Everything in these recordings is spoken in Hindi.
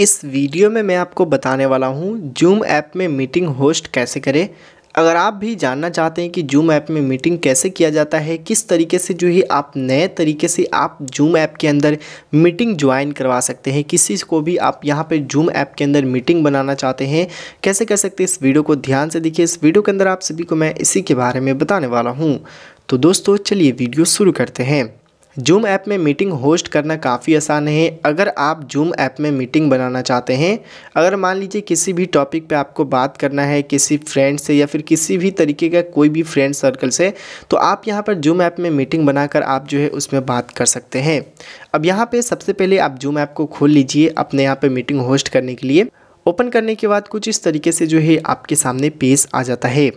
इस वीडियो में मैं आपको बताने वाला हूँ जूम ऐप में मीटिंग होस्ट कैसे करें अगर आप भी जानना चाहते हैं कि जूम ऐप में मीटिंग कैसे किया जाता है किस तरीके से जो है आप नए तरीके से आप जूम ऐप के अंदर मीटिंग ज्वाइन करवा सकते हैं किसी को भी आप यहां पर जूम ऐप के अंदर मीटिंग बनाना चाहते हैं कैसे कर सकते हैं इस वीडियो को ध्यान से देखिए इस वीडियो के अंदर आप सभी को मैं इसी के बारे में बताने वाला हूँ तो दोस्तों चलिए वीडियो शुरू करते हैं जूम ऐप में मीटिंग होस्ट करना काफ़ी आसान है अगर आप जूम ऐप में मीटिंग बनाना चाहते हैं अगर मान लीजिए किसी भी टॉपिक पे आपको बात करना है किसी फ्रेंड से या फिर किसी भी तरीके का कोई भी फ्रेंड सर्कल से तो आप यहाँ पर जूम ऐप में मीटिंग बनाकर आप जो है उसमें बात कर सकते हैं अब यहाँ पर सबसे पहले आप जूम ऐप को खोल लीजिए अपने यहाँ पर मीटिंग होस्ट करने के लिए ओपन करने के बाद कुछ इस तरीके से जो है आपके सामने पेश आ जाता है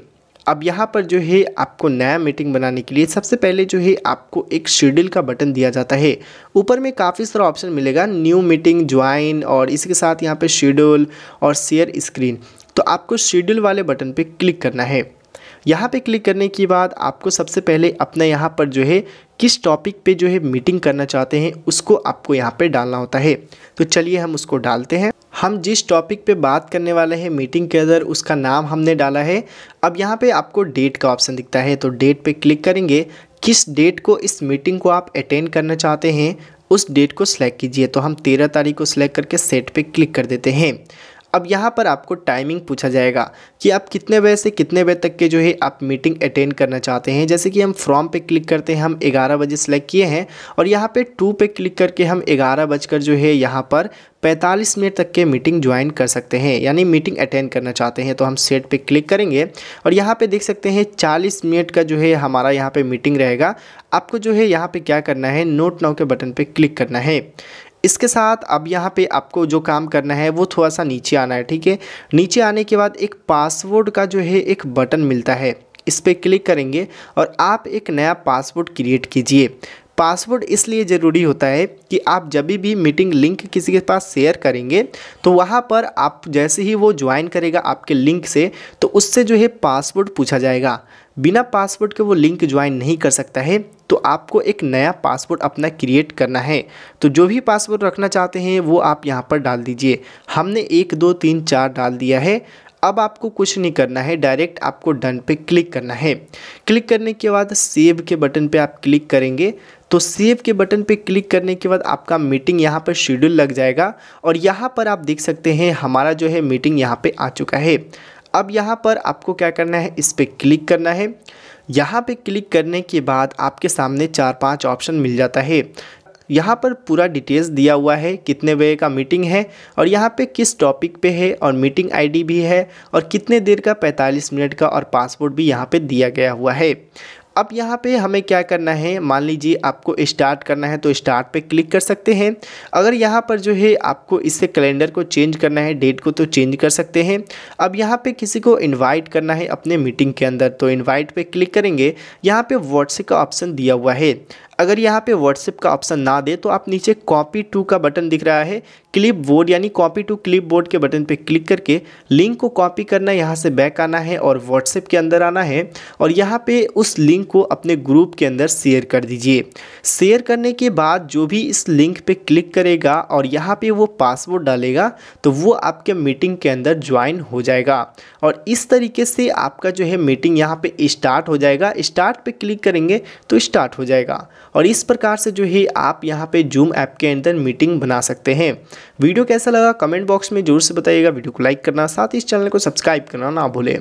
अब यहाँ पर जो है आपको नया मीटिंग बनाने के लिए सबसे पहले जो है आपको एक शेड्यूल का बटन दिया जाता है ऊपर में काफ़ी सारा ऑप्शन मिलेगा न्यू मीटिंग ज्वाइन और इसके साथ यहाँ पर शेड्यूल और शेयर स्क्रीन तो आपको शेड्यूल वाले बटन पर क्लिक करना है यहाँ पे क्लिक करने के बाद आपको सबसे पहले अपना यहाँ पर जो है किस टॉपिक पे जो है मीटिंग करना चाहते हैं उसको आपको यहाँ पे डालना होता है तो चलिए हम उसको डालते हैं हम जिस टॉपिक पे बात करने वाले हैं मीटिंग के अंदर उसका नाम हमने डाला है अब यहाँ पे आपको डेट का ऑप्शन दिखता है तो डेट पे क्लिक करेंगे किस डेट को इस मीटिंग को आप अटेंड करना चाहते हैं उस डेट को सिलेक्ट कीजिए तो हम तेरह तारीख को सिलेक्ट करके सेट पर क्लिक कर देते हैं अब यहाँ पर आपको टाइमिंग पूछा जाएगा कि आप कितने बजे से कितने बजे तक के जो है आप मीटिंग अटेंड करना चाहते हैं जैसे कि हम फ्रॉम पे क्लिक करते हैं हम ग्यारह बजे सेलेक्ट किए हैं और यहाँ पे टू पे क्लिक करके हम ग्यारह बजकर जो है यहाँ पर 45 मिनट तक के मीटिंग ज्वाइन कर सकते हैं यानी मीटिंग अटेंड करना चाहते हैं तो हम सेट पे क्लिक करेंगे और यहाँ पे देख सकते हैं 40 मिनट का जो है हमारा यहाँ पे मीटिंग रहेगा आपको जो है यहाँ पे क्या करना है नोट नाउ के बटन पे क्लिक करना है इसके साथ अब यहाँ पे आपको जो काम करना है वो थोड़ा सा नीचे आना है ठीक है नीचे आने के बाद एक पासवर्ड का जो है एक बटन मिलता है इस पर क्लिक करेंगे और आप एक नया पासवर्ड क्रिएट कीजिए पासवर्ड इसलिए ज़रूरी होता है कि आप जब भी मीटिंग लिंक किसी के पास शेयर करेंगे तो वहाँ पर आप जैसे ही वो ज्वाइन करेगा आपके लिंक से तो उससे जो है पासवर्ड पूछा जाएगा बिना पासवर्ड के वो लिंक ज्वाइन नहीं कर सकता है तो आपको एक नया पासवर्ड अपना क्रिएट करना है तो जो भी पासवर्ड रखना चाहते हैं वो आप यहाँ पर डाल दीजिए हमने एक दो तीन चार डाल दिया है अब आपको कुछ नहीं करना है डायरेक्ट आपको डन पे क्लिक करना है क्लिक करने के बाद सेव के बटन पे आप क्लिक करेंगे तो सेव के बटन पे क्लिक करने के बाद आपका मीटिंग यहाँ पर शेड्यूल लग जाएगा और यहाँ पर आप देख सकते हैं हमारा जो है मीटिंग यहाँ पे आ चुका है अब यहाँ पर आपको क्या करना है इस पर क्लिक करना है यहाँ पे क्लिक करने के बाद आपके सामने चार पांच ऑप्शन मिल जाता है यहाँ पर पूरा डिटेल्स दिया हुआ है कितने बजे का मीटिंग है और यहाँ पे किस टॉपिक पे है और मीटिंग आईडी भी है और कितने देर का 45 मिनट का और पासपोर्ट भी यहाँ पे दिया गया हुआ है अब यहाँ पे हमें क्या करना है मान लीजिए आपको स्टार्ट करना है तो स्टार्ट पे क्लिक कर सकते हैं अगर यहाँ पर जो है आपको इससे कैलेंडर को चेंज करना है डेट को तो चेंज कर सकते हैं अब यहाँ पे किसी को इनवाइट करना है अपने मीटिंग के अंदर तो इनवाइट पे क्लिक करेंगे यहाँ पे व्हाट्सएप का ऑप्शन दिया हुआ है अगर यहाँ पे व्हाट्सएप का ऑप्शन ना दे तो आप नीचे कॉपी टू का बटन दिख रहा है क्लिप बोर्ड यानी कॉपी टू क्लिप बोर्ड के बटन पे क्लिक करके लिंक को कॉपी करना यहाँ से बैक आना है और व्हाट्सएप के अंदर आना है और यहाँ पे उस लिंक को अपने ग्रुप के अंदर शेयर कर दीजिए शेयर करने के बाद जो भी इस लिंक पर क्लिक करेगा और यहाँ पर वो पासवर्ड डालेगा तो वो आपके मीटिंग के अंदर ज्वाइन हो जाएगा और इस तरीके से आपका जो है मीटिंग यहाँ पे स्टार्ट हो जाएगा स्टार्ट पे क्लिक करेंगे तो स्टार्ट हो जाएगा और इस प्रकार से जो है आप यहाँ पे जूम ऐप के अंदर मीटिंग बना सकते हैं वीडियो कैसा लगा कमेंट बॉक्स में जरूर से बताइएगा वीडियो को लाइक करना साथ ही इस चैनल को सब्सक्राइब करना ना भूलें